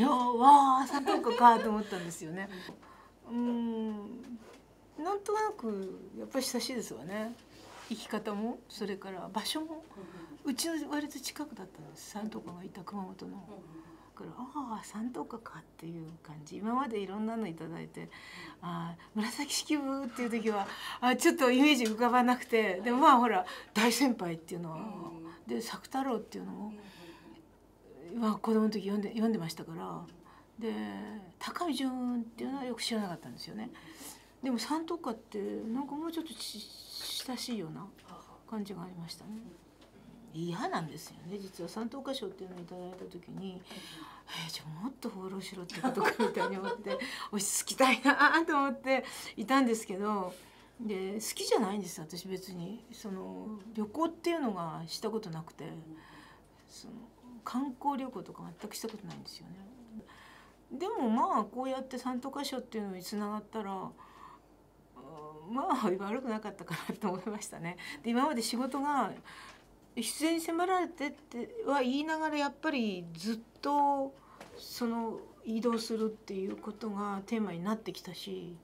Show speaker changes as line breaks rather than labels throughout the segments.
いやわあ砂糖かかと思ったんですよね。うんなんとなくやっぱり親しいですわね。生き方もそれから場所もうちの割と近くだったんです三等家がいた熊本の。からああ三等価かっていう感じ今までいろんなの頂いてあ紫式部っていう時はあちょっとイメージ浮かばなくてでもまあほら大先輩っていうのは、で作太郎っていうのも。は子供の時読んで読んでましたからで高い順っていうのはよく知らなかったんですよねでも三等歌ってなんかもうちょっと親しいような感じがありましたね嫌なんですよね実は三等歌賞っていうのをいただいた時に「えー、じゃあもっと放浪しろ」ってことかみたいに思って落ち着きたいなと思っていたんですけどで好きじゃないんです私別にその旅行っていうのがしたことなくてその観光旅行とか全くしたことないんですよね。でもまあこうやって三都箇所っていうのにつながったらまあ悪くなかったかなと思いましたね。で今まで仕事が必然に迫られてっては言いながらやっぱりずっとその移動するっていうことがテーマになってきたし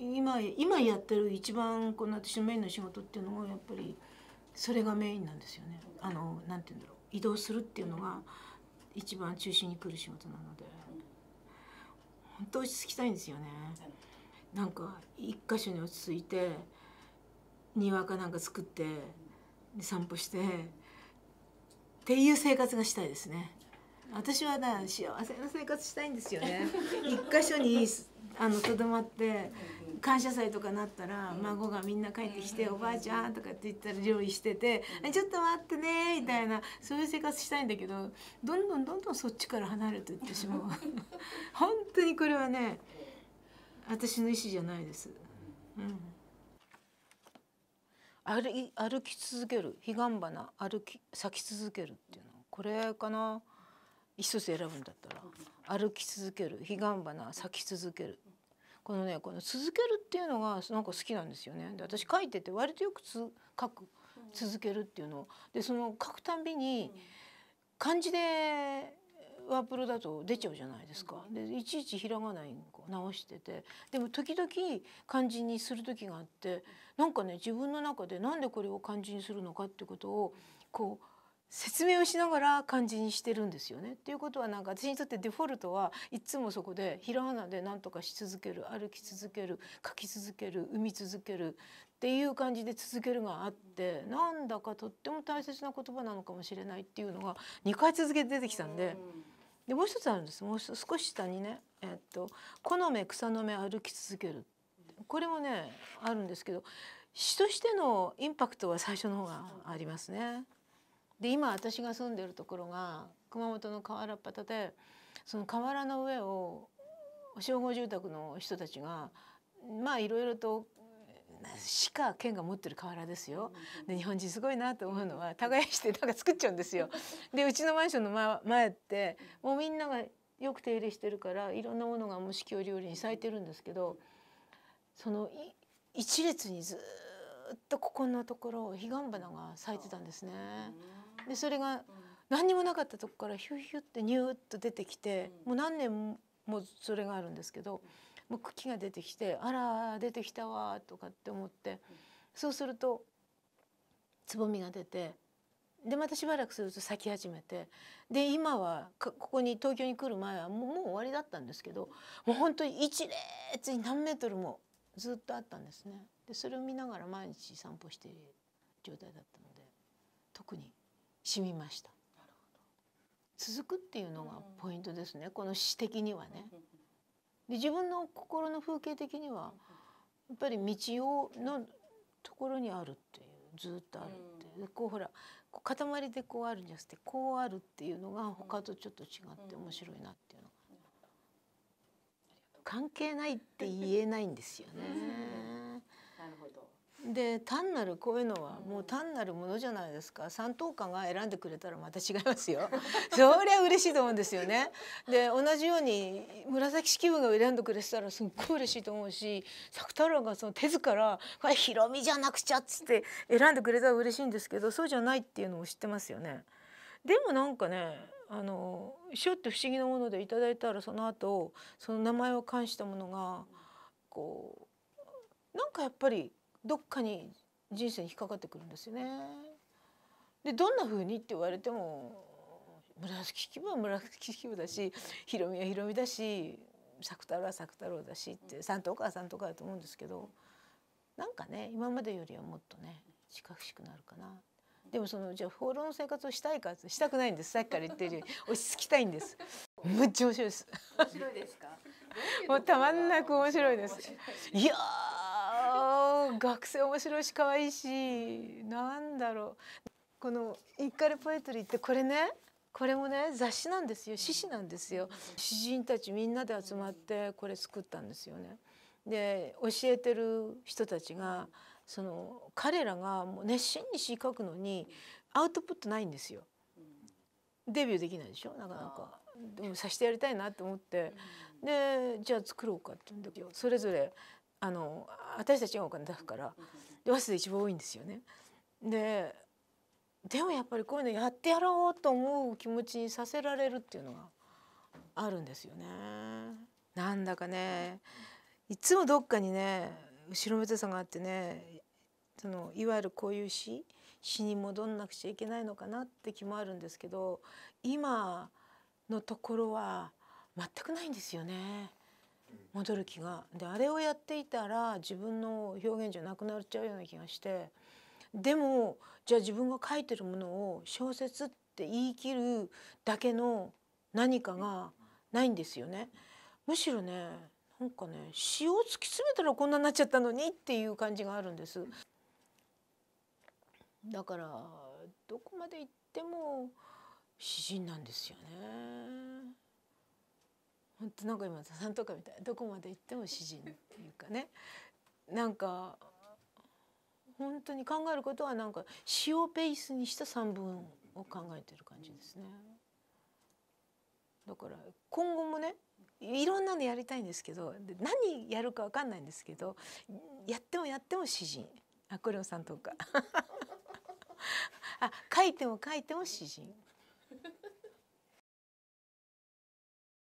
今今やってる一番この私のメインの仕事っていうのもやっぱりそれがメインなんですよね。あのなんて言うんだろう移動するっていうのが一番中心に来る仕事なので本当落ち着きたいんですよねなんか一箇所に落ち着いて庭かなんか作って散歩してっていう生活がしたいですね私はな幸せな生活したいんですよね一箇所にあのとどまって感謝祭とかなったら孫がみんな帰ってきて「おばあちゃん」とかって言ったら料理してて「ちょっと待ってね」みたいなそういう生活したいんだけどどんどんどんどんそっちから離れていってしまう 本当にこれはね私の意思じゃないです。うん歩歩き続ける彼岸花歩き咲き続けるっていうのこれかな一つ選ぶんだったら歩き続ける彼岸花咲き続けるこのねこの続けるっていうのがなんか好きなんですよね。で私書いてて割とよくつ書く続けるっていうのをでその書くたんびに漢字でワープロだと出ちゃうじゃないですか。でいちいちひらがなう直しててでも時々漢字にする時があってなんかね自分の中でなんでこれを漢字にするのかってことをこう説明をしながら漢字にしてるんですよね。っていうことはなんか私にとってデフォルトはいつもそこでひらがなで何とかし続ける歩き続ける書き続ける生み続けるっていう感じで続けるがあってなんだかとっても大切な言葉なのかもしれないっていうのが2回続けて出てきたんで。でもう一つあるんですもう少し下にね「えっと木の芽草の芽歩き続ける」これもねあるんですけど詩としてのインパクトは最初の方がありますね。で今私が住んでるところが熊本の河原っ端でその河原の上を集合住宅の人たちがまあいろいろと市か県が持ってる河原ですよ。で日本人すごいなと思うのは耕してなんか作っちゃうんですよ。でうちのマンションの前前ってもうみんながよく手入れしてるからいろんなものがもう四季折々に咲いてるんですけどその一列にずっとここのところ彼岸花が咲いてたんですね。でそれが何にもなかったとこからヒュヒューってニューッと出てきて、もう何年もそれがあるんですけど、もう茎が出てきて「あら出てきたわ」とかって思って、そうするとつぼみが出てでまたしばらくすると咲き始めてで今はここに東京に来る前はもうもう終わりだったんですけどもう本当に一列に何メートルもずっとあったんですね。でそれを見ながら毎日散歩している状態だったので特に染みました続くっていうのがポイントですね、この詩的にはね。で自分の心の風景的にはやっぱり道をのところにあるっていうずっとあるっていう、こうほら塊でこうあるんじゃなくてこうあるっていうのが他とちょっと違って面白いなっていうのが、関係ないって言えないんですよね。で単なるこういうのはもう単なるものじゃないですか三等官が選んでくれたらまた違いますよ そりゃ嬉しいと思うんですよねで同じように紫式部が選んでくれてたらすっごい嬉しいと思うし作太郎がその手図から「これひろみじゃなくちゃ」っつって選んでくれたら嬉しいんですけどそうじゃないっていうのも知ってますよね。でもなんかねあのしょって不思議なものでいただいたらその後その名前を冠したものがこうなんかやっぱりどっかに人生に引っかかってくるんですよね。でどんな風にって言われても紫式部は紫式部だしひろみはひろみだし作太郎は作太郎だしって三とお母さんとかだと思うんですけどなんかね今までよりはもっとね近しくなるかな。でもそのじゃあ放浪の生活をしたいかしたくないんですさっきから言ってるように落ち着きたいんですめっちゃ面白いです面白いですかもうたまんなく面白いですいや学生面白いし可愛いしなんだろうこの「イッカルポエトリー」ってこれねこれもね雑誌なんですよ詩詞なんですよ詩人たちみんなで集まってこれ作ったんですよね。で教えてる人たちがその彼らがもう熱心に詩書くのにアウトプットないんですよ。デビューできないでしょなかなか。でもさしてやりたいなと思って、でじゃあ作ろうかって言うんだけどそれぞれあの私たちがお金出すからで早稲田一番多いんですよね。ででもやっぱりこういうのやってやろうと思う気持ちにさせられるっていうのがあるんですよね。なんだかねいつもどっかにね後ろめたさがあってねそのいわゆるこういう詩詩に戻んなくちゃいけないのかなって気もあるんですけど今のところは全くないんですよね。戻る気がであれをやっていたら自分の表現じゃなくなっちゃうような気がしてでもじゃあ自分が書いてるものを小説って言い切るだけの何かがないんですよね。むしろねなんかね詩を突き詰めたらこんなになっちゃったのにっていう感じがあるんです。だからどこまで行っても詩人なんですよね。本当なんか今座さんとかみたいどこまで行っても詩人っていうかねなんか本当に考えることはなんか詩をベースにした散文を考えてる感じですね。だから今後もねいろんなのやりたいんですけど何やるか分かんないんですけどやってもやっても詩人アクレオさんとか あ書いても書いても詩人